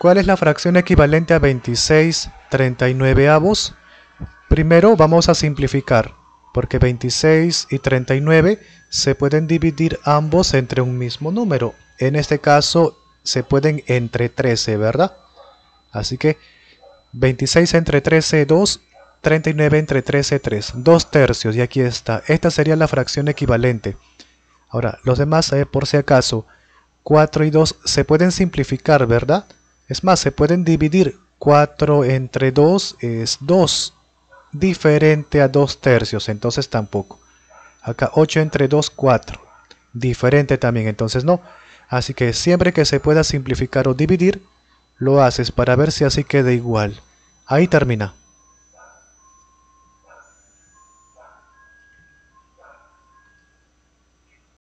¿Cuál es la fracción equivalente a 26 39 avos? Primero vamos a simplificar, porque 26 y 39 se pueden dividir ambos entre un mismo número. En este caso se pueden entre 13, ¿verdad? Así que 26 entre 13, 2, 39 entre 13, 3, 2 tercios, y aquí está. Esta sería la fracción equivalente. Ahora, los demás, eh, por si acaso, 4 y 2 se pueden simplificar, ¿verdad? Es más, se pueden dividir 4 entre 2 es 2, diferente a 2 tercios, entonces tampoco. Acá 8 entre 2, 4, diferente también, entonces no. Así que siempre que se pueda simplificar o dividir, lo haces para ver si así queda igual. Ahí termina.